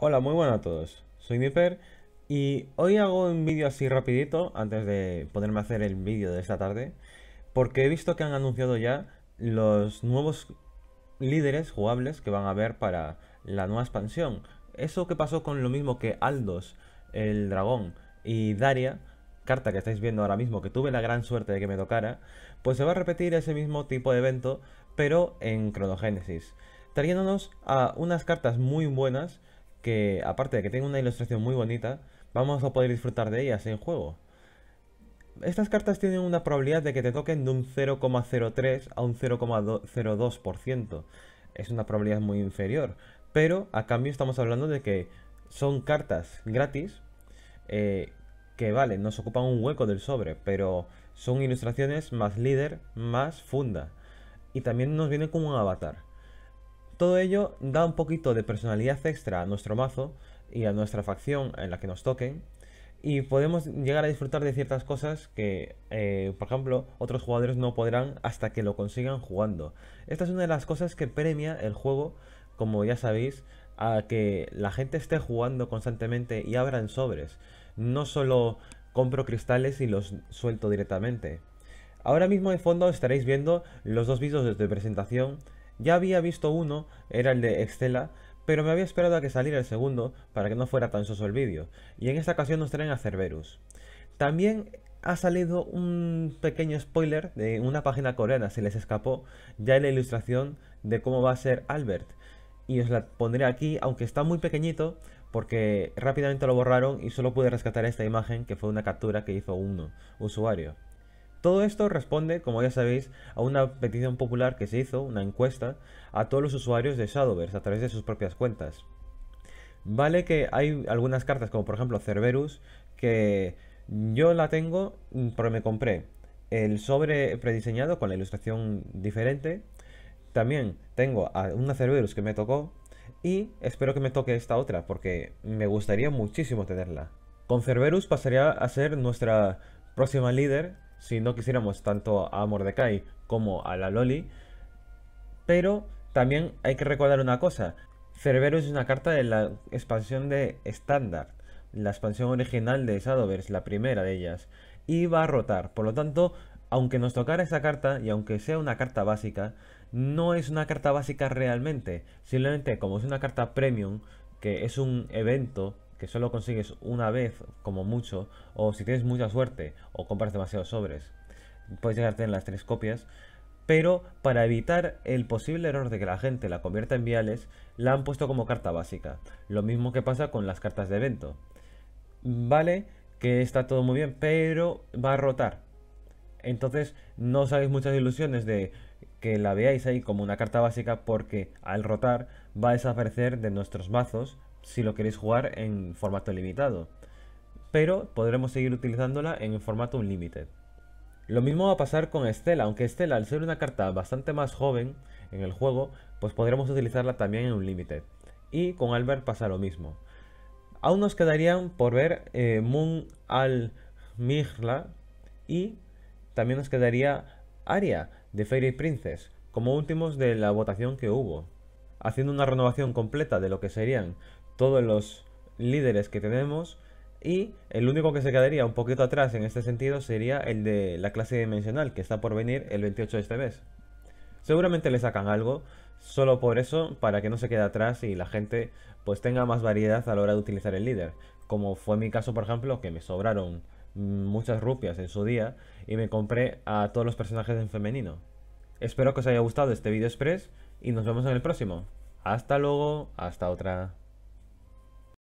Hola, muy buenas a todos. Soy Nifer y hoy hago un vídeo así rapidito antes de ponerme a hacer el vídeo de esta tarde porque he visto que han anunciado ya los nuevos líderes jugables que van a haber para la nueva expansión. Eso que pasó con lo mismo que Aldos, el dragón y Daria, carta que estáis viendo ahora mismo que tuve la gran suerte de que me tocara, pues se va a repetir ese mismo tipo de evento pero en Cronogénesis, trayéndonos a unas cartas muy buenas que aparte de que tenga una ilustración muy bonita, vamos a poder disfrutar de ellas en juego. Estas cartas tienen una probabilidad de que te toquen de un 0,03 a un 0,02%. Es una probabilidad muy inferior, pero a cambio estamos hablando de que son cartas gratis eh, que vale, nos ocupan un hueco del sobre, pero son ilustraciones más líder, más funda. Y también nos viene como un avatar. Todo ello da un poquito de personalidad extra a nuestro mazo y a nuestra facción en la que nos toquen. Y podemos llegar a disfrutar de ciertas cosas que, eh, por ejemplo, otros jugadores no podrán hasta que lo consigan jugando. Esta es una de las cosas que premia el juego, como ya sabéis, a que la gente esté jugando constantemente y abran sobres. No solo compro cristales y los suelto directamente. Ahora mismo en fondo estaréis viendo los dos vídeos de presentación ya había visto uno, era el de Excela, pero me había esperado a que saliera el segundo para que no fuera tan soso el vídeo, y en esta ocasión nos traen a Cerberus. También ha salido un pequeño spoiler de una página coreana, se les escapó, ya en la ilustración de cómo va a ser Albert. Y os la pondré aquí, aunque está muy pequeñito, porque rápidamente lo borraron y solo pude rescatar esta imagen que fue una captura que hizo uno, usuario. Todo esto responde, como ya sabéis, a una petición popular que se hizo, una encuesta, a todos los usuarios de Shadowverse a través de sus propias cuentas. Vale que hay algunas cartas, como por ejemplo Cerberus, que yo la tengo mm, pero me compré el sobre prediseñado con la ilustración diferente. También tengo a una Cerberus que me tocó y espero que me toque esta otra porque me gustaría muchísimo tenerla. Con Cerberus pasaría a ser nuestra próxima líder si no quisiéramos tanto a Mordecai como a la Loli. Pero también hay que recordar una cosa. Cerberus es una carta de la expansión de estándar, la expansión original de Shadowverse, la primera de ellas, y va a rotar. Por lo tanto, aunque nos tocara esa carta y aunque sea una carta básica, no es una carta básica realmente. Simplemente como es una carta premium, que es un evento que solo consigues una vez como mucho, o si tienes mucha suerte o compras demasiados sobres, puedes llegar a tener las tres copias. Pero para evitar el posible error de que la gente la convierta en viales, la han puesto como carta básica. Lo mismo que pasa con las cartas de evento. Vale que está todo muy bien, pero va a rotar. Entonces no os hagáis muchas ilusiones de que la veáis ahí como una carta básica porque al rotar va a desaparecer de nuestros mazos si lo queréis jugar en formato limitado, pero podremos seguir utilizándola en formato Unlimited. Lo mismo va a pasar con Estela, aunque Estela al ser una carta bastante más joven en el juego, pues podremos utilizarla también en Unlimited. Y con Albert pasa lo mismo. Aún nos quedarían por ver eh, Moon al Migla y también nos quedaría Aria de Fairy Princess, como últimos de la votación que hubo. Haciendo una renovación completa de lo que serían todos los líderes que tenemos y el único que se quedaría un poquito atrás en este sentido sería el de la clase dimensional que está por venir el 28 de este mes. Seguramente le sacan algo, solo por eso, para que no se quede atrás y la gente pues tenga más variedad a la hora de utilizar el líder. Como fue mi caso, por ejemplo, que me sobraron muchas rupias en su día y me compré a todos los personajes en femenino. Espero que os haya gustado este vídeo express y nos vemos en el próximo. Hasta luego, hasta otra.